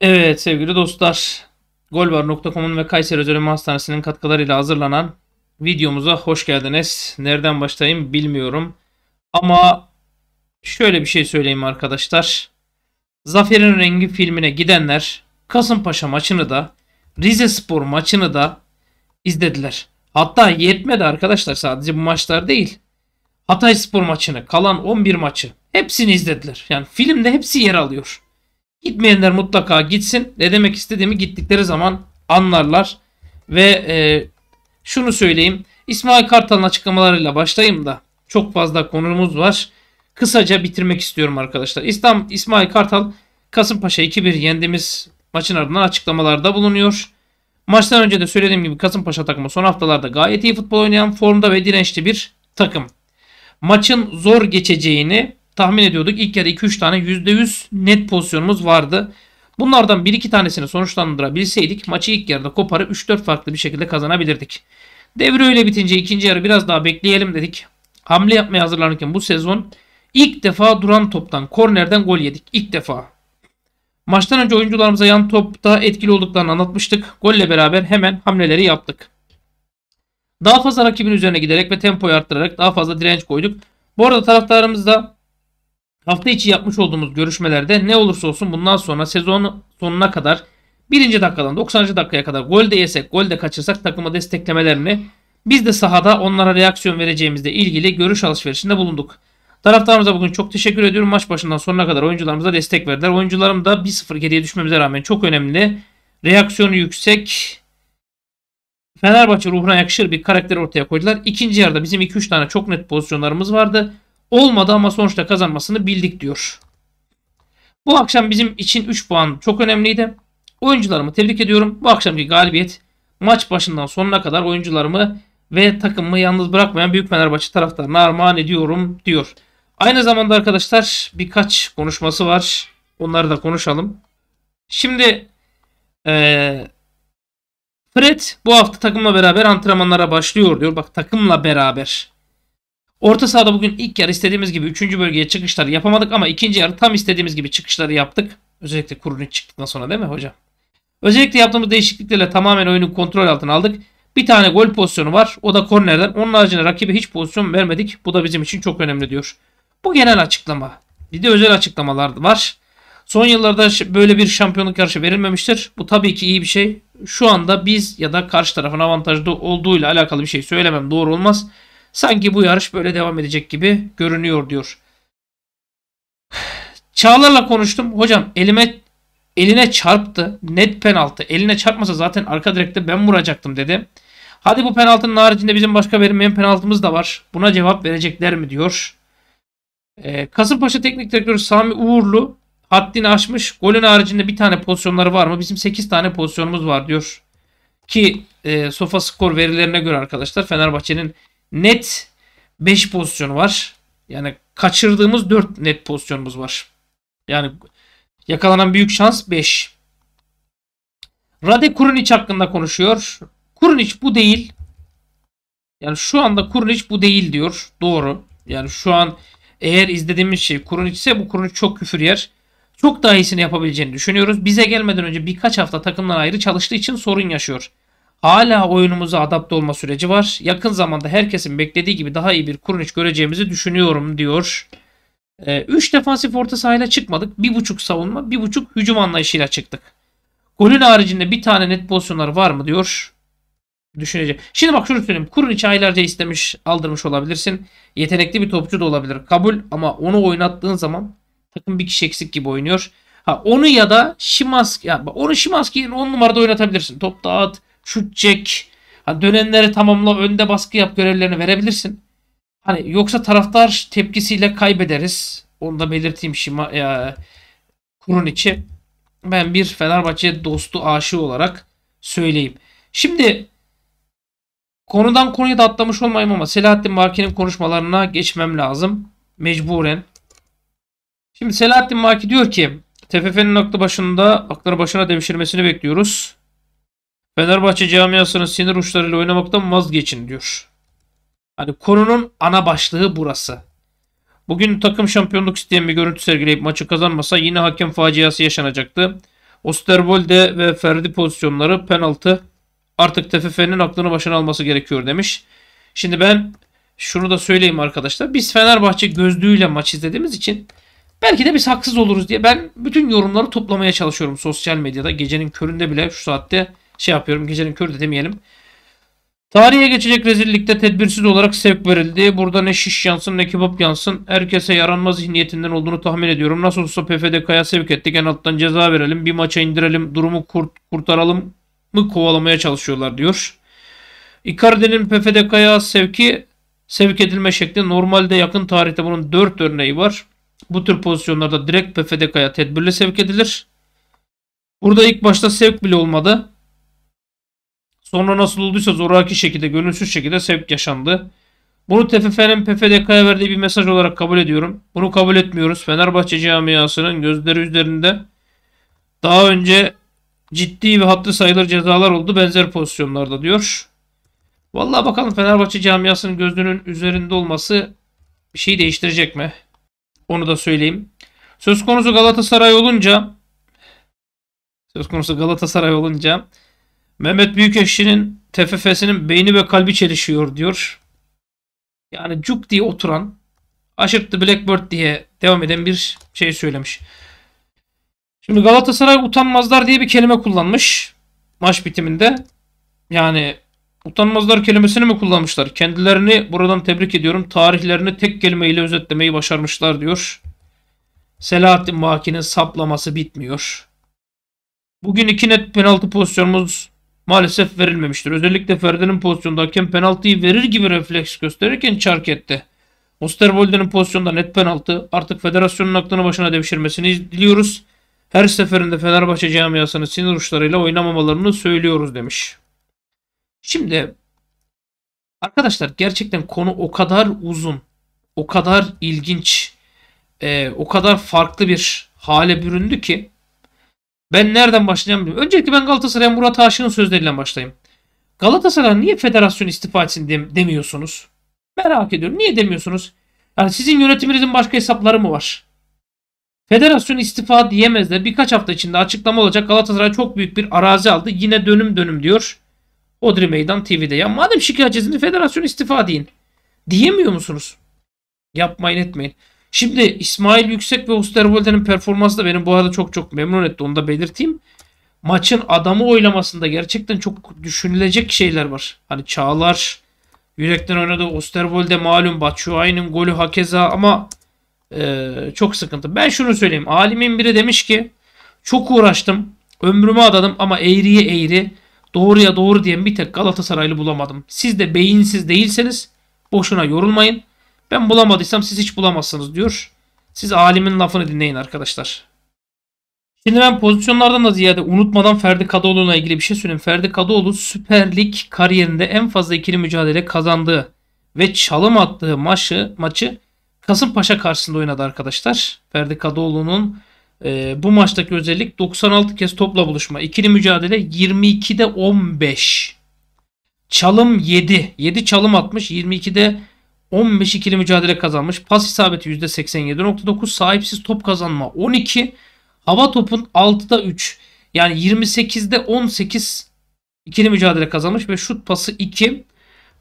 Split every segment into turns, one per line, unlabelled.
Evet sevgili dostlar, golvar.com'un ve Kayseri Özeleme Hastanesi'nin katkılarıyla hazırlanan videomuza hoş geldiniz. Nereden başlayayım bilmiyorum. Ama şöyle bir şey söyleyeyim arkadaşlar. Zaferin Rengi filmine gidenler Kasımpaşa maçını da Rize Spor maçını da izlediler. Hatta yetmedi arkadaşlar sadece bu maçlar değil. Hatay Spor maçını, kalan 11 maçı hepsini izlediler. Yani filmde hepsi yer alıyor. Gitmeyenler mutlaka gitsin. Ne demek istediğimi gittikleri zaman anlarlar. Ve e, şunu söyleyeyim. İsmail Kartal'ın açıklamalarıyla başlayayım da çok fazla konumuz var. Kısaca bitirmek istiyorum arkadaşlar. İslam, İsmail Kartal Kasımpaşa 2-1 yendiğimiz maçın ardından açıklamalarda bulunuyor. Maçtan önce de söylediğim gibi Kasımpaşa takımı son haftalarda gayet iyi futbol oynayan formda ve dirençli bir takım. Maçın zor geçeceğini tahmin ediyorduk. İlk yarı 2-3 tane %100 net pozisyonumuz vardı. Bunlardan 1-2 tanesini sonuçlandırabilseydik maçı ilk yarıda koparıp 3-4 farklı bir şekilde kazanabilirdik. Devre öyle bitince ikinci yarı biraz daha bekleyelim dedik. Hamle yapmaya hazırlanırken bu sezon ilk defa duran toptan, kornerden gol yedik. İlk defa. Maçtan önce oyuncularımıza yan topta etkili olduklarını anlatmıştık. Golle beraber hemen hamleleri yaptık. Daha fazla rakibin üzerine giderek ve tempoyu arttırarak daha fazla direnç koyduk. Bu arada taraftarımız da Hafta içi yapmış olduğumuz görüşmelerde ne olursa olsun bundan sonra sezon sonuna kadar birinci dakikadan 90. dakikaya kadar gol de yesek gol de kaçırsak takımı desteklemelerini biz de sahada onlara reaksiyon vereceğimizle ilgili görüş alışverişinde bulunduk. Taraftarımıza bugün çok teşekkür ediyorum. Maç başından sonuna kadar oyuncularımıza destek verdiler. Oyuncularım da 1-0 geriye düşmemize rağmen çok önemli. Reaksiyonu yüksek. Fenerbahçe ruhuna yakışır bir karakter ortaya koydular. İkinci yarıda bizim 2-3 tane çok net pozisyonlarımız vardı olmadı ama sonuçta kazanmasını bildik diyor. Bu akşam bizim için 3 puan çok önemliydi. Oyuncularımı tebrik ediyorum. Bu akşamki galibiyet maç başından sonuna kadar oyuncularımı ve takımımı yalnız bırakmayan Büyük Fenerbahçe taraftarına armağan ediyorum diyor. Aynı zamanda arkadaşlar birkaç konuşması var. Onları da konuşalım. Şimdi ee, Fred bu hafta takımla beraber antrenmanlara başlıyor diyor. Bak takımla beraber. Orta sahada bugün ilk yarı istediğimiz gibi 3. bölgeye çıkışları yapamadık ama ikinci yarı tam istediğimiz gibi çıkışları yaptık. Özellikle Kurunic çıktıktan sonra değil mi hocam? Özellikle yaptığımız değişikliklerle tamamen oyunu kontrol altına aldık. Bir tane gol pozisyonu var. O da kornerden. Onun haricinde rakibe hiç pozisyon vermedik. Bu da bizim için çok önemli diyor. Bu genel açıklama. Bir de özel açıklamalar var. Son yıllarda böyle bir şampiyonluk yarışı verilmemiştir. Bu tabii ki iyi bir şey. Şu anda biz ya da karşı tarafın avantajlı olduğuyla alakalı bir şey söylemem doğru olmaz. Sanki bu yarış böyle devam edecek gibi görünüyor diyor. Çağlar'la konuştum. Hocam elime eline çarptı. Net penaltı. Eline çarpmasa zaten arka direkte ben vuracaktım dedi. Hadi bu penaltının haricinde bizim başka verilmeyen penaltımız da var. Buna cevap verecekler mi diyor. Ee, Kasımpaşa Teknik Direktörü Sami Uğurlu haddini aşmış. Golün haricinde bir tane pozisyonları var mı? Bizim 8 tane pozisyonumuz var diyor. Ki e, sofa skor verilerine göre arkadaşlar Fenerbahçe'nin net 5 pozisyonu var. Yani kaçırdığımız 4 net pozisyonumuz var. Yani yakalanan büyük şans 5. Rade Kurunic hakkında konuşuyor. Kurunic bu değil. Yani şu anda Kurunic bu değil diyor. Doğru. Yani şu an eğer izlediğimiz şey Kurunic ise bu Kurunic çok küfür yer. Çok daha iyisini yapabileceğini düşünüyoruz. Bize gelmeden önce birkaç hafta takımdan ayrı çalıştığı için sorun yaşıyor. Hala oyunumuza adapte olma süreci var. Yakın zamanda herkesin beklediği gibi daha iyi bir Kurniç göreceğimizi düşünüyorum diyor. 3 ee, defansif orta sahayla çıkmadık. 1.5 savunma, 1.5 hücum anlayışıyla çıktık. Golün haricinde bir tane net pozisyonları var mı diyor. Düşünecek. Şimdi bak şunu söyleyeyim. Kurun aylarca istemiş, aldırmış olabilirsin. Yetenekli bir topçu da olabilir. Kabul ama onu oynattığın zaman takım bir kişi eksik gibi oynuyor. Ha onu ya da Şimanski, ya onu Şimanski'nin 10 numarada oynatabilirsin. Top dağıt, şut çek. Hani dönenleri tamamla önde baskı yap görevlerini verebilirsin. Hani yoksa taraftar tepkisiyle kaybederiz. Onu da belirteyim şimdi, e, kurun içi. Ben bir Fenerbahçe dostu aşığı olarak söyleyeyim. Şimdi konudan konuya da atlamış olmayayım ama Selahattin Marki'nin konuşmalarına geçmem lazım. Mecburen. Şimdi Selahattin Marki diyor ki TFF'nin aklı başında, akları başına devşirmesini bekliyoruz. Fenerbahçe camiasının sinir uçlarıyla oynamaktan vazgeçin diyor. Hani konunun ana başlığı burası. Bugün takım şampiyonluk isteyen bir görüntü sergileyip maçı kazanmasa yine hakem faciası yaşanacaktı. Osterbolde ve Ferdi pozisyonları penaltı. Artık TFF'nin aklını başına alması gerekiyor demiş. Şimdi ben şunu da söyleyeyim arkadaşlar. Biz Fenerbahçe gözlüğüyle maç izlediğimiz için belki de biz haksız oluruz diye ben bütün yorumları toplamaya çalışıyorum sosyal medyada. Gecenin köründe bile şu saatte şey yapıyorum. Gecenin körü de demeyelim. Tarihe geçecek rezillikte tedbirsiz olarak sevk verildi. Burada ne şiş yansın ne kebap yansın. Herkese yaranmaz zihniyetinden olduğunu tahmin ediyorum. Nasıl olsa PFDK'ya sevk ettik. En alttan ceza verelim. Bir maça indirelim. Durumu kurt kurtaralım mı kovalamaya çalışıyorlar diyor. Icardi'nin PFDK'ya sevki sevk edilme şekli normalde yakın tarihte bunun 4 örneği var. Bu tür pozisyonlarda direkt PFDK'ya tedbirli sevk edilir. Burada ilk başta sevk bile olmadı. Sonra nasıl olduysa zoraki şekilde, gönülsüz şekilde sevk yaşandı. Bunu TFF'nin PFDK'ya verdiği bir mesaj olarak kabul ediyorum. Bunu kabul etmiyoruz. Fenerbahçe camiasının gözleri üzerinde daha önce ciddi ve hatlı sayılır cezalar oldu benzer pozisyonlarda diyor. Vallahi bakalım Fenerbahçe camiasının gözünün üzerinde olması bir şey değiştirecek mi? Onu da söyleyeyim. Söz konusu Galatasaray olunca söz konusu Galatasaray olunca Mehmet Büyükeşçi'nin TFF'sinin beyni ve kalbi çelişiyor diyor. Yani cuk diye oturan Aşırt Blackbird diye devam eden bir şey söylemiş. Şimdi Galatasaray utanmazlar diye bir kelime kullanmış maç bitiminde. Yani utanmazlar kelimesini mi kullanmışlar? Kendilerini buradan tebrik ediyorum. Tarihlerini tek kelimeyle özetlemeyi başarmışlar diyor. Selahattin Vaki'nin saplaması bitmiyor. Bugün iki net penaltı pozisyonumuz maalesef verilmemiştir. Özellikle Ferdi'nin pozisyonda hakem penaltıyı verir gibi refleks gösterirken çark etti. Osterwolde'nin pozisyonda net penaltı artık federasyonun aklını başına devşirmesini diliyoruz. Her seferinde Fenerbahçe camiasını sinir uçlarıyla oynamamalarını söylüyoruz demiş. Şimdi arkadaşlar gerçekten konu o kadar uzun, o kadar ilginç, e, o kadar farklı bir hale büründü ki ben nereden başlayacağım bilmiyorum. Öncelikle ben Galatasaray'a Murat Aşık'ın sözleriyle başlayayım. Galatasaray niye federasyon istifa etsin dem demiyorsunuz? Merak ediyorum. Niye demiyorsunuz? Yani sizin yönetiminizin başka hesapları mı var? Federasyon istifa diyemezler. Birkaç hafta içinde açıklama olacak. Galatasaray çok büyük bir arazi aldı. Yine dönüm dönüm diyor. Odri Meydan TV'de. Ya madem şikayetçisiniz federasyon istifa deyin. Diyemiyor musunuz? Yapmayın etmeyin. Şimdi İsmail Yüksek ve Osterwolde'nin performansı da benim bu arada çok çok memnun etti. Onu da belirteyim. Maçın adamı oylamasında gerçekten çok düşünülecek şeyler var. Hani Çağlar yürekten oynadı. Osterwolde malum Batshuayi'nin golü hakeza ama e, çok sıkıntı. Ben şunu söyleyeyim. Alimin biri demiş ki çok uğraştım. Ömrümü adadım ama eğriye eğri doğruya doğru diyen bir tek Galatasaraylı bulamadım. Siz de beyinsiz değilseniz boşuna yorulmayın. Ben bulamadıysam siz hiç bulamazsınız diyor. Siz alimin lafını dinleyin arkadaşlar. Şimdi ben pozisyonlardan da ziyade unutmadan Ferdi Kadıoğlu'na ilgili bir şey söyleyeyim. Ferdi Kadıoğlu Süper Lig kariyerinde en fazla ikili mücadele kazandığı ve çalım attığı maçı, maçı Kasımpaşa karşısında oynadı arkadaşlar. Ferdi Kadıoğlu'nun e, bu maçtaki özellik 96 kez topla buluşma. İkili mücadele 22'de 15. Çalım 7. 7 çalım atmış. 22'de 15 ikili mücadele kazanmış. Pas isabeti %87.9. Sahipsiz top kazanma 12. Hava topun 6'da 3. Yani 28'de 18 ikili mücadele kazanmış ve şut pası 2.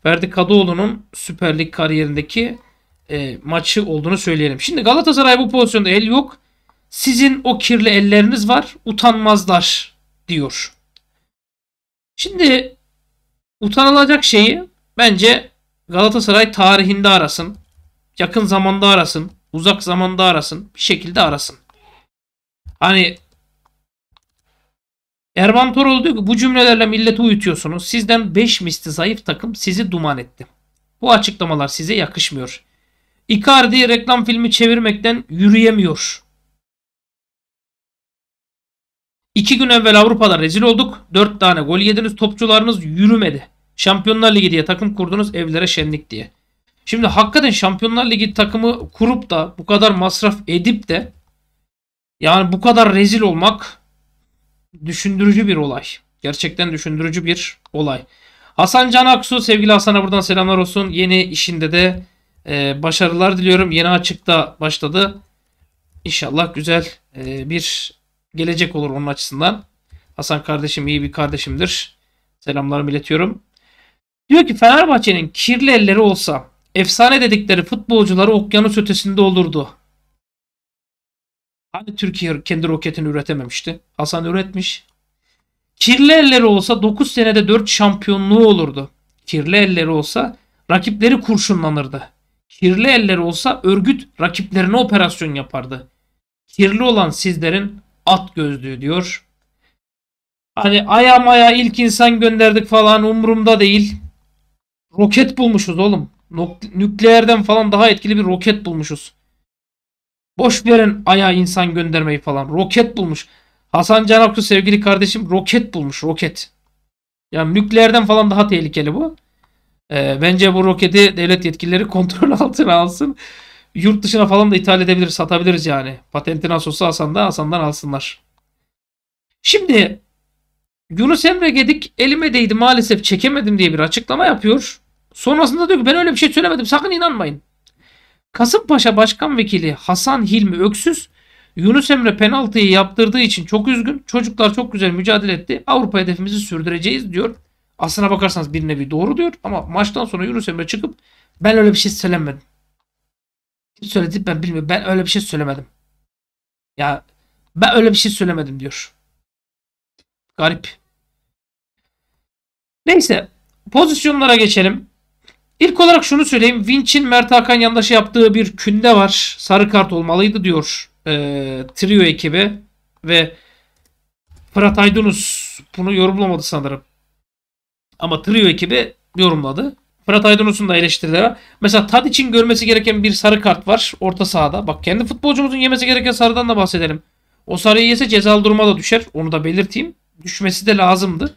verdi Kadıoğlu'nun Süper Lig kariyerindeki e, maçı olduğunu söyleyelim. Şimdi Galatasaray bu pozisyonda el yok. Sizin o kirli elleriniz var. Utanmazlar diyor. Şimdi utanılacak şeyi bence Galatasaray tarihinde arasın. Yakın zamanda arasın. Uzak zamanda arasın. Bir şekilde arasın. Hani Erman Torol diyor ki bu cümlelerle milleti uyutuyorsunuz. Sizden 5 misli zayıf takım sizi duman etti. Bu açıklamalar size yakışmıyor. Icardi reklam filmi çevirmekten yürüyemiyor. İki gün evvel Avrupa'da rezil olduk. Dört tane gol yediniz topçularınız yürümedi. Şampiyonlar Ligi diye takım kurdunuz evlere şenlik diye. Şimdi hakikaten Şampiyonlar Ligi takımı kurup da bu kadar masraf edip de yani bu kadar rezil olmak düşündürücü bir olay. Gerçekten düşündürücü bir olay. Hasan Can Aksu sevgili Hasan'a buradan selamlar olsun. Yeni işinde de e, başarılar diliyorum. Yeni açıkta başladı. İnşallah güzel e, bir gelecek olur onun açısından. Hasan kardeşim iyi bir kardeşimdir. Selamlarımı iletiyorum. Diyor ki Fenerbahçe'nin kirli elleri olsa efsane dedikleri futbolcuları okyanus ötesinde olurdu. Hani Türkiye kendi roketini üretememişti. Hasan üretmiş. Kirli elleri olsa 9 senede 4 şampiyonluğu olurdu. Kirli elleri olsa rakipleri kurşunlanırdı. Kirli elleri olsa örgüt rakiplerine operasyon yapardı. Kirli olan sizlerin at gözlüğü diyor. Hani aya maya ilk insan gönderdik falan umurumda değil. Roket bulmuşuz oğlum. Nükleerden falan daha etkili bir roket bulmuşuz. Boş verin aya insan göndermeyi falan. Roket bulmuş. Hasan Can Aksu sevgili kardeşim roket bulmuş roket. Yani nükleerden falan daha tehlikeli bu. Ee, bence bu roketi devlet yetkilileri kontrol altına alsın. Yurt dışına falan da ithal edebiliriz, satabiliriz yani. Patenti nasıl olsa Hasan'da, Hasan'dan alsınlar. Şimdi Yunus Emre Gedik elime değdi maalesef çekemedim diye bir açıklama yapıyor. Sonrasında diyor ki ben öyle bir şey söylemedim sakın inanmayın. Kasımpaşa Başkan Vekili Hasan Hilmi Öksüz Yunus Emre penaltıyı yaptırdığı için çok üzgün. Çocuklar çok güzel mücadele etti. Avrupa hedefimizi sürdüreceğiz diyor. Aslına bakarsanız bir nevi doğru diyor. Ama maçtan sonra Yunus Emre çıkıp ben öyle bir şey söylemedim. Kim söyledi ben bilmiyorum. Ben öyle bir şey söylemedim. Ya ben öyle bir şey söylemedim
diyor. Garip. Neyse.
Pozisyonlara geçelim. İlk olarak şunu söyleyeyim. Vinçin Mert Hakan yandaşı yaptığı bir künde var. Sarı kart olmalıydı diyor e, trio ekibi. Ve Fırat Aydınus bunu yorumlamadı sanırım. Ama trio ekibi yorumladı. Fırat Aydınus'un da eleştirileri var. Mesela Tad için görmesi gereken bir sarı kart var orta sahada. Bak kendi futbolcumuzun yemesi gereken sarıdan da bahsedelim. O sarıyı yese cezalı duruma da düşer. Onu da belirteyim düşmesi de lazımdı.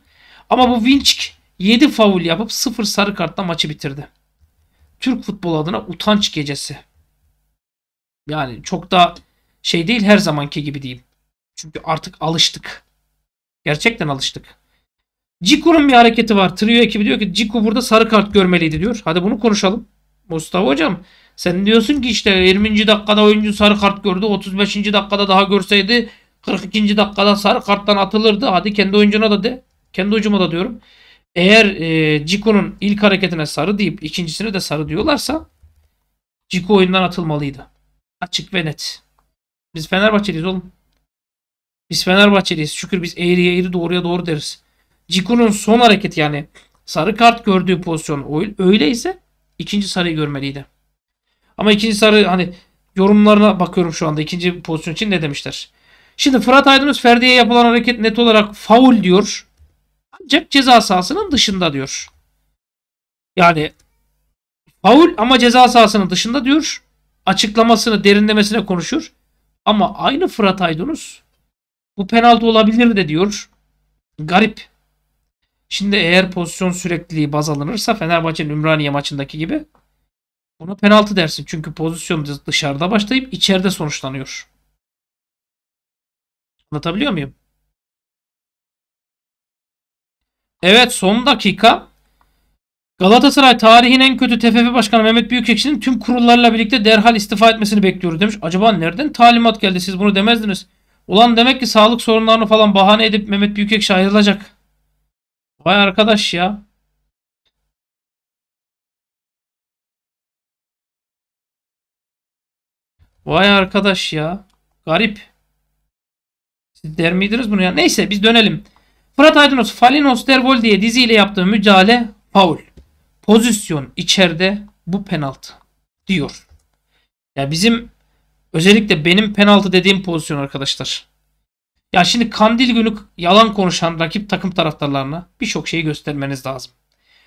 Ama bu Vinçik 7 faul yapıp 0 sarı kartla maçı bitirdi. Türk futbolu adına utanç gecesi. Yani çok da şey değil her zamanki gibi diyeyim. Çünkü artık alıştık. Gerçekten alıştık. Ciku'nun bir hareketi var. Trio ekibi diyor ki Ciku burada sarı kart görmeliydi diyor. Hadi bunu konuşalım. Mustafa hocam sen diyorsun ki işte 20. dakikada oyuncu sarı kart gördü. 35. dakikada daha görseydi 42. dakikada sarı karttan atılırdı. Hadi kendi oyuncuna da de. Kendi oyuncuma da diyorum. Eğer e, ilk hareketine sarı deyip ikincisine de sarı diyorlarsa Ciko oyundan atılmalıydı. Açık ve net. Biz Fenerbahçeliyiz oğlum. Biz Fenerbahçeliyiz. Şükür biz eğriye eğri doğruya doğru deriz. Ciko'nun son hareketi yani sarı kart gördüğü pozisyon öyleyse ikinci sarıyı görmeliydi. Ama ikinci sarı hani yorumlarına bakıyorum şu anda ikinci pozisyon için ne demişler. Şimdi Fırat Aydınöz Ferdi'ye yapılan hareket net olarak faul diyor. Ancak ceza sahasının dışında diyor. Yani faul ama ceza sahasının dışında diyor. Açıklamasını derinlemesine konuşur. Ama aynı Fırat Aydınöz bu penaltı olabilir de diyor. Garip. Şimdi eğer pozisyon sürekliliği baz alınırsa Fenerbahçe'nin Ümraniye maçındaki gibi ona penaltı dersin. Çünkü pozisyon dışarıda başlayıp içeride sonuçlanıyor. Anlatabiliyor muyum?
Evet son dakika.
Galatasaray tarihin en kötü TFF Başkanı Mehmet Büyükekşi'nin tüm kurullarla birlikte derhal istifa etmesini bekliyoruz demiş. Acaba nereden talimat geldi siz bunu demezdiniz. Ulan demek ki sağlık sorunlarını falan bahane edip Mehmet Büyükekşi ayrılacak. Vay arkadaş ya. Vay arkadaş ya. Garip. Siz der miydiniz bunu ya? Neyse biz dönelim. Fırat Aydınos, Falinos Dervol diye diziyle yaptığı mücadele Paul Pozisyon içeride bu penaltı diyor. Ya bizim özellikle benim penaltı dediğim pozisyon arkadaşlar. Ya şimdi kandil günlük yalan konuşan rakip takım taraftarlarına birçok şeyi göstermeniz lazım.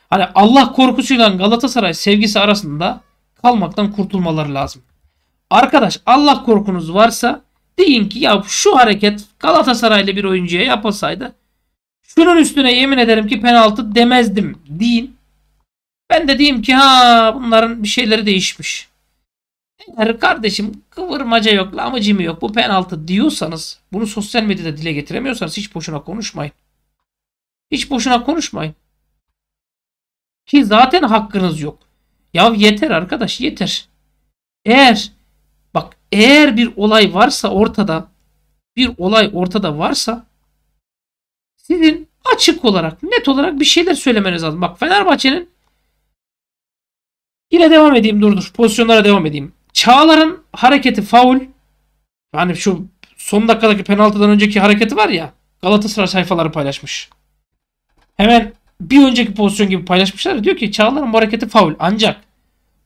Hani Allah korkusuyla Galatasaray sevgisi arasında kalmaktan kurtulmaları lazım. Arkadaş Allah korkunuz varsa Deyin ki ya şu hareket Galatasaraylı bir oyuncuya yapılsaydı şunun üstüne yemin ederim ki penaltı demezdim deyin. Ben de diyeyim ki ha bunların bir şeyleri değişmiş. Eğer kardeşim kıvırmaca yok, amacımı yok, bu penaltı diyorsanız, bunu sosyal medyada dile getiremiyorsanız hiç boşuna konuşmayın. Hiç boşuna konuşmayın. Ki zaten hakkınız yok. Ya yeter arkadaş yeter. Eğer Bak eğer bir olay varsa ortada bir olay ortada varsa sizin açık olarak net olarak bir şeyler söylemeniz lazım. Bak Fenerbahçe'nin yine devam edeyim dur dur pozisyonlara devam edeyim. Çağlar'ın hareketi faul. Yani şu son dakikadaki penaltıdan önceki hareketi var ya Galatasaray sayfaları paylaşmış. Hemen bir önceki pozisyon gibi paylaşmışlar. Diyor ki Çağlar'ın bu hareketi faul. Ancak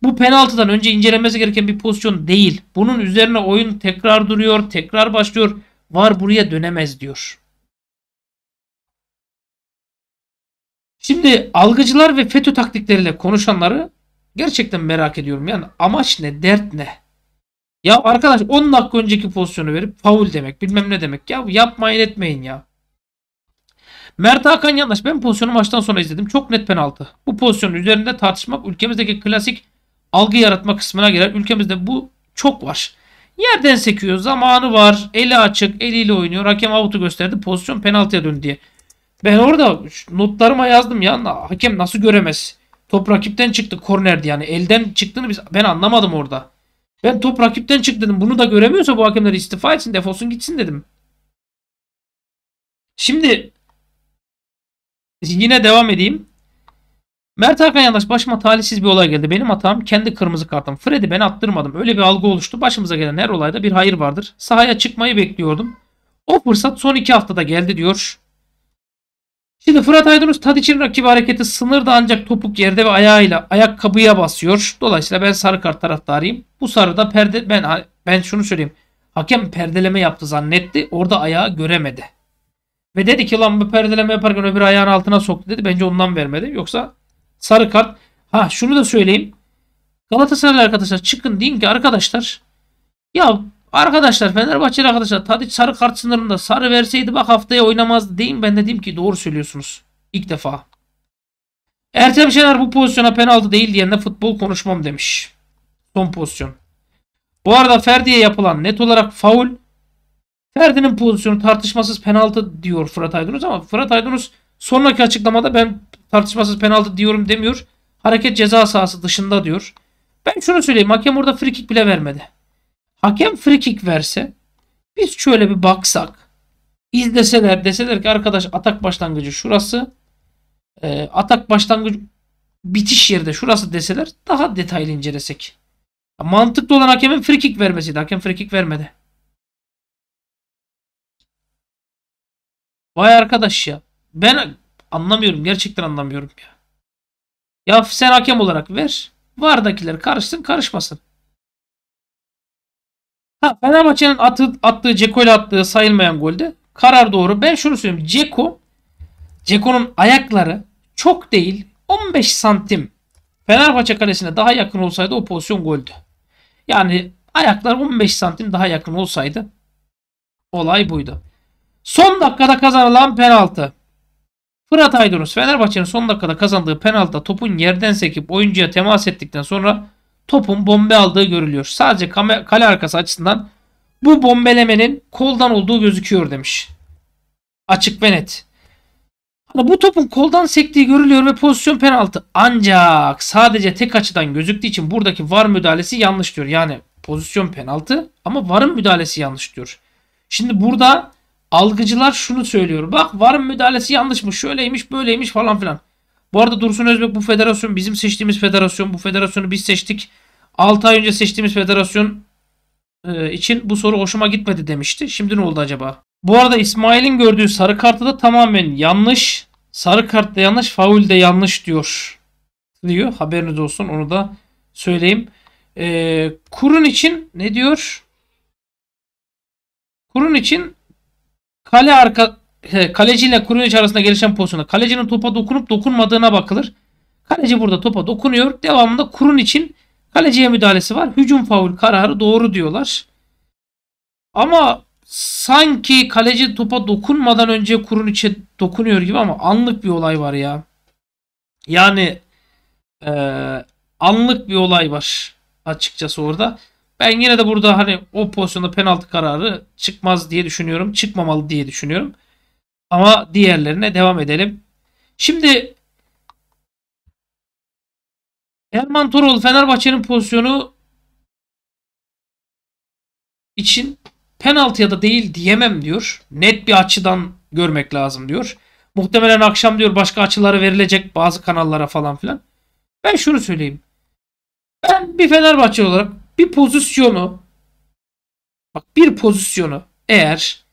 bu penaltıdan önce incelemesi gereken bir pozisyon değil. Bunun üzerine oyun tekrar duruyor, tekrar başlıyor. Var buraya dönemez
diyor. Şimdi algıcılar
ve FETÖ taktikleriyle konuşanları gerçekten merak ediyorum. Yani amaç ne, dert ne? Ya arkadaş 10 dakika önceki pozisyonu verip faul demek bilmem ne demek. Ya yapmayın etmeyin ya. Mert Hakan yanlış. Ben pozisyonu maçtan sonra izledim. Çok net penaltı. Bu pozisyonun üzerinde tartışmak ülkemizdeki klasik algı yaratma kısmına girer. Ülkemizde bu çok var. Yerden sekiyor. Zamanı var. Eli açık. Eliyle oynuyor. Hakem avutu gösterdi. Pozisyon penaltıya döndü diye. Ben orada notlarıma yazdım ya. Hakem nasıl göremez? Top rakipten çıktı. Kornerdi yani. Elden çıktığını biz, ben anlamadım orada. Ben top rakipten çıktı dedim. Bunu da göremiyorsa bu hakemler istifa etsin. Defolsun gitsin dedim. Şimdi yine devam edeyim. Mert Hakan Yandaş başıma talihsiz bir olay geldi. Benim hatam kendi kırmızı kartım. Freddy ben attırmadım. Öyle bir algı oluştu. Başımıza gelen her olayda bir hayır vardır. Sahaya çıkmayı bekliyordum. O fırsat son iki haftada geldi diyor. Şimdi Fırat Aydınus Tadiç'in rakibi hareketi sınırda ancak topuk yerde ve ayağıyla ayakkabıya basıyor. Dolayısıyla ben sarı kart taraftarıyım. Bu sarıda perde ben ben şunu söyleyeyim. Hakem perdeleme yaptı zannetti. Orada ayağı göremedi. Ve dedi ki lan bu perdeleme yaparken öbür ayağın altına soktu dedi. Bence ondan vermedi. Yoksa Sarı kart. Ha şunu da söyleyeyim. Galatasaray arkadaşlar çıkın deyin ki arkadaşlar ya arkadaşlar Fenerbahçe arkadaşlar Tadiç sarı kart sınırında sarı verseydi bak haftaya oynamazdı deyin ben de dedim ki doğru söylüyorsunuz. İlk defa. Ertem Şener bu pozisyona penaltı değil diyen de futbol konuşmam demiş. Son pozisyon. Bu arada Ferdi'ye yapılan net olarak faul. Ferdi'nin pozisyonu tartışmasız penaltı diyor Fırat Aydınus ama Fırat Aydınus sonraki açıklamada ben tartışmasız penaltı diyorum demiyor. Hareket ceza sahası dışında diyor. Ben şunu söyleyeyim. Hakem orada free bile vermedi. Hakem free verse biz şöyle bir baksak izleseler deseler ki arkadaş atak başlangıcı şurası e, atak başlangıcı bitiş yerde şurası deseler daha detaylı incelesek. Mantıklı olan hakemin
free kick vermesiydi. Hakem free vermedi. Vay arkadaş ya. Ben Anlamıyorum. Gerçekten anlamıyorum ya. Ya sen hakem olarak ver. Vardakiler karışsın karışmasın.
Ha Fenerbahçe'nin attığı Ceko ile attığı sayılmayan golde karar doğru. Ben şunu söyleyeyim. Ceko Ceko'nun ayakları çok değil 15 santim Fenerbahçe kalesine daha yakın olsaydı o pozisyon goldü. Yani ayaklar 15 santim daha yakın olsaydı olay buydu. Son dakikada kazanılan penaltı. Fırat Aydınus Fenerbahçe'nin son dakikada kazandığı penaltıda topun yerden sekip oyuncuya temas ettikten sonra topun bombe aldığı görülüyor. Sadece kale arkası açısından bu bombelemenin koldan olduğu gözüküyor demiş. Açık ve net. Ama bu topun koldan sektiği görülüyor ve pozisyon penaltı. Ancak sadece tek açıdan gözüktüğü için buradaki var müdahalesi yanlış diyor. Yani pozisyon penaltı ama varın müdahalesi yanlış diyor. Şimdi burada algıcılar şunu söylüyor. Bak varın müdahalesi yanlışmış, şöyleymiş, böyleymiş falan filan. Bu arada Dursun Özbek bu federasyon bizim seçtiğimiz federasyon. Bu federasyonu biz seçtik. 6 ay önce seçtiğimiz federasyon e, için bu soru hoşuma gitmedi demişti. Şimdi ne oldu acaba? Bu arada İsmail'in gördüğü sarı kartı da tamamen yanlış. Sarı kart da yanlış, faul de yanlış diyor. Diyor. Haberiniz olsun onu da söyleyeyim. E, kurun için ne diyor? Kurun için Kale arka kaleciyle Kurunic arasında gelişen pozisyonda kalecinin topa dokunup dokunmadığına bakılır. Kaleci burada topa dokunuyor. Devamında kurun için kaleciye müdahalesi var. Hücum faul kararı doğru diyorlar. Ama sanki kaleci topa dokunmadan önce kurun içe dokunuyor gibi ama anlık bir olay var ya. Yani e, anlık bir olay var açıkçası orada. Ben yine de burada hani o pozisyonda penaltı kararı çıkmaz diye düşünüyorum. Çıkmamalı diye düşünüyorum. Ama diğerlerine devam edelim. Şimdi
Erman Toroğlu Fenerbahçe'nin pozisyonu
için penaltı ya da değil diyemem diyor. Net bir açıdan görmek lazım diyor. Muhtemelen akşam diyor başka açıları verilecek bazı kanallara falan filan. Ben şunu söyleyeyim. Ben bir Fenerbahçe olarak bir pozisyonu bak bir pozisyonu eğer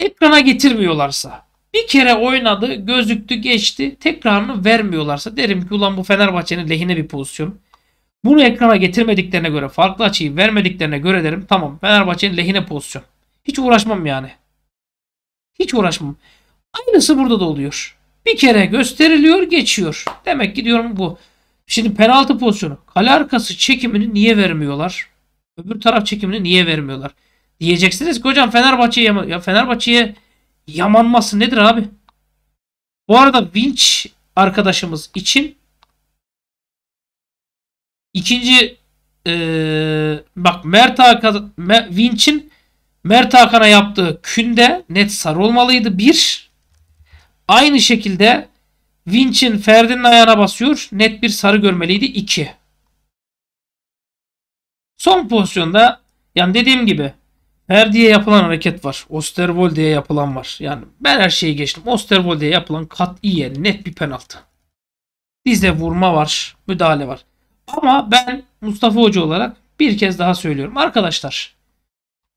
ekrana getirmiyorlarsa bir kere oynadı, gözüktü, geçti. Tekrarını vermiyorlarsa derim ki ulan bu Fenerbahçe'nin lehine bir pozisyon. Bunu ekrana getirmediklerine göre, farklı açıyı vermediklerine göre derim tamam Fenerbahçe'nin lehine pozisyon. Hiç uğraşmam yani. Hiç uğraşmam. Aynısı burada da oluyor. Bir kere gösteriliyor, geçiyor. Demek ki diyorum bu. Şimdi penaltı pozisyonu. Kale arkası çekimini niye vermiyorlar? Öbür taraf çekimini niye vermiyorlar? Diyeceksiniz ki hocam Fenerbahçe'ye ya Fenerbahçe'ye yamanması nedir abi? Bu arada Vinç arkadaşımız
için ikinci ee,
bak Mert Hakan Vinç'in Mert Hakan'a yaptığı künde net sarı olmalıydı. Bir. Aynı şekilde Winch'in Ferdi'nin ayağına basıyor. Net bir sarı görmeliydi. 2. Son pozisyonda yani dediğim gibi Ferdi'ye yapılan hareket var. Osterwolde'ye yapılan var. Yani ben her şeyi geçtim. Osterwolde'ye yapılan kat iyi, net bir penaltı. Bizde vurma var. Müdahale var. Ama ben Mustafa Hoca olarak bir kez daha söylüyorum. Arkadaşlar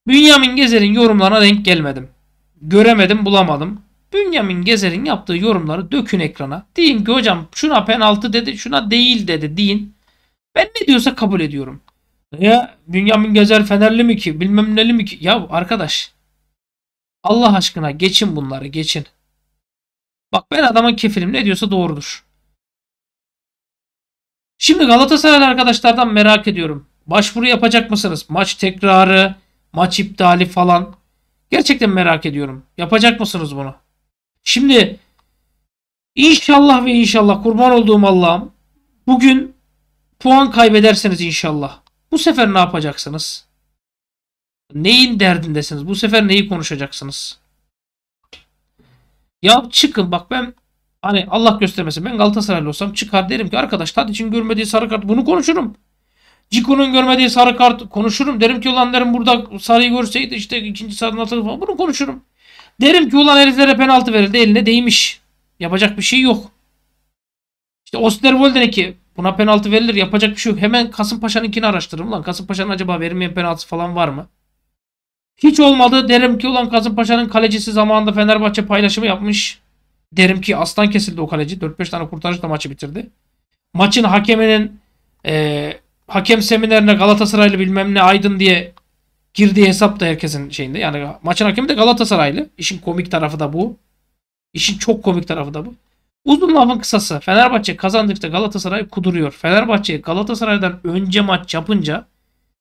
Bünyamin Gezer'in yorumlarına denk gelmedim. Göremedim bulamadım. Bünyamin Gezer'in yaptığı yorumları dökün ekrana. Deyin ki hocam şuna penaltı dedi şuna değil dedi deyin. Ben ne diyorsa kabul ediyorum. Ya Bünyamin Gezer Fenerli mi ki bilmem neli mi ki? Ya arkadaş Allah aşkına geçin bunları geçin. Bak ben adamın kefilim ne diyorsa doğrudur. Şimdi Galatasaray arkadaşlardan merak ediyorum. Başvuru yapacak mısınız? Maç tekrarı, maç iptali falan. Gerçekten merak ediyorum. Yapacak mısınız bunu? Şimdi inşallah ve inşallah kurban olduğum Allah'ım bugün puan kaybederseniz inşallah. Bu sefer ne yapacaksınız? Neyin derdindesiniz? Bu sefer neyi konuşacaksınız? Ya çıkın bak ben hani Allah göstermesin ben Galatasaraylı olsam çıkar derim ki arkadaş için görmediği sarı kart bunu konuşurum. Ciko'nun görmediği sarı kart konuşurum. Derim ki ulan derim burada sarıyı görseydi işte ikinci sarı atılır falan bunu konuşurum. Derim ki ulan heriflere penaltı verildi eline değmiş. Yapacak bir şey yok. İşte Osterwolder'e ki buna penaltı verilir yapacak bir şey yok. Hemen Kasımpaşa'nınkini araştırırım lan. Kasımpaşa'nın acaba verilmeyen penaltı falan var mı? Hiç olmadı derim ki ulan Kasımpaşa'nın kalecisi zamanında Fenerbahçe paylaşımı yapmış. Derim ki aslan kesildi o kaleci. 4-5 tane kurtarışla maçı bitirdi. Maçın hakeminin e, hakem seminerine Galatasaraylı bilmem ne Aydın diye Girdiği hesap da herkesin şeyinde. Yani maçın hakemi de Galatasaraylı. İşin komik tarafı da bu. İşin çok komik tarafı da bu. Uzun lafın kısası Fenerbahçe kazandıkça Galatasaray kuduruyor. Fenerbahçe Galatasaray'dan önce maç yapınca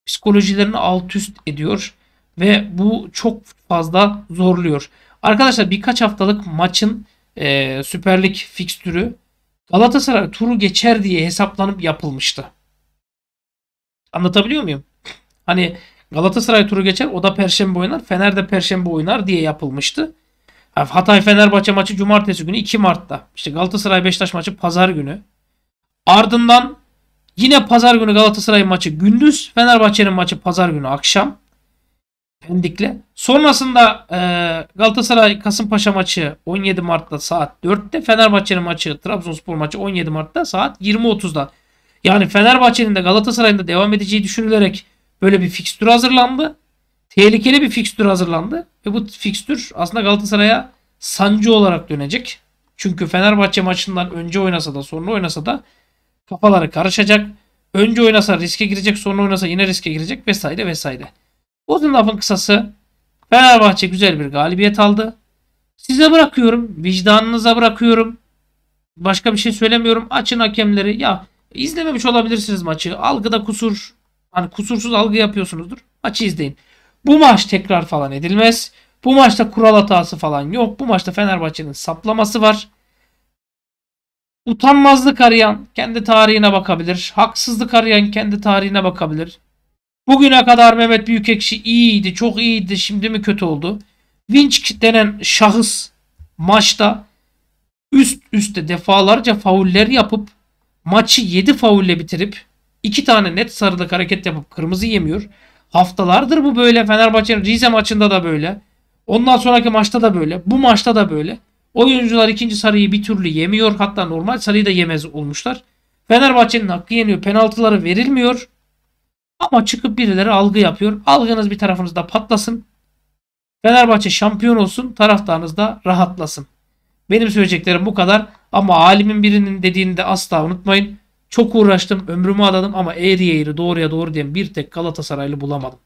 psikolojilerini alt üst ediyor ve bu çok fazla zorluyor. Arkadaşlar birkaç haftalık maçın e, Süper Lig fikstürü Galatasaray turu geçer diye hesaplanıp yapılmıştı. Anlatabiliyor muyum? Hani Galatasaray turu geçer o da perşembe oynar. Fener de perşembe oynar diye yapılmıştı. Hatay Fenerbahçe maçı cumartesi günü 2 Mart'ta. İşte Galatasaray Beşiktaş maçı pazar günü. Ardından yine pazar günü Galatasaray maçı gündüz. Fenerbahçe'nin maçı pazar günü akşam. Pendik'le. Sonrasında e, Galatasaray Kasımpaşa maçı 17 Mart'ta saat 4'te. Fenerbahçe'nin maçı Trabzonspor maçı 17 Mart'ta saat 20.30'da. Yani Fenerbahçe'nin de Galatasaray'ın da devam edeceği düşünülerek böyle bir fikstür hazırlandı. Tehlikeli bir fikstür hazırlandı. Ve bu fikstür aslında Galatasaray'a sancı olarak dönecek. Çünkü Fenerbahçe maçından önce oynasa da sonra oynasa da kafaları karışacak. Önce oynasa riske girecek, sonra oynasa yine riske girecek vesaire vesaire. Uzun lafın kısası Fenerbahçe güzel bir galibiyet aldı. Size bırakıyorum, vicdanınıza bırakıyorum. Başka bir şey söylemiyorum. Açın hakemleri. Ya izlememiş olabilirsiniz maçı. Algıda kusur, Hani kusursuz algı yapıyorsunuzdur. Maçı izleyin. Bu maç tekrar falan edilmez. Bu maçta kural hatası falan yok. Bu maçta Fenerbahçe'nin saplaması var. Utanmazlık arayan kendi tarihine bakabilir. Haksızlık arayan kendi tarihine bakabilir. Bugüne kadar Mehmet Büyükekşi iyiydi, çok iyiydi. Şimdi mi kötü oldu? Vinç denen şahıs maçta üst üste defalarca fauller yapıp maçı 7 faulle bitirip iki tane net sarılık hareket yapıp kırmızı yemiyor. Haftalardır bu böyle. Fenerbahçe'nin Rize maçında da böyle. Ondan sonraki maçta da böyle. Bu maçta da böyle. Oyuncular ikinci sarıyı bir türlü yemiyor. Hatta normal sarıyı da yemez olmuşlar. Fenerbahçe'nin hakkı yeniyor. Penaltıları verilmiyor. Ama çıkıp birileri algı yapıyor. Algınız bir tarafınızda patlasın. Fenerbahçe şampiyon olsun. Taraftarınız da rahatlasın. Benim söyleyeceklerim bu kadar. Ama alimin birinin dediğini de asla unutmayın. Çok uğraştım, ömrümü adadım ama eğri eğri doğruya doğru diyen bir tek Galatasaraylı bulamadım.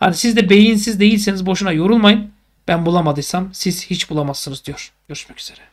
Hani siz de beyinsiz değilseniz boşuna yorulmayın. Ben bulamadıysam siz
hiç bulamazsınız diyor. Görüşmek üzere.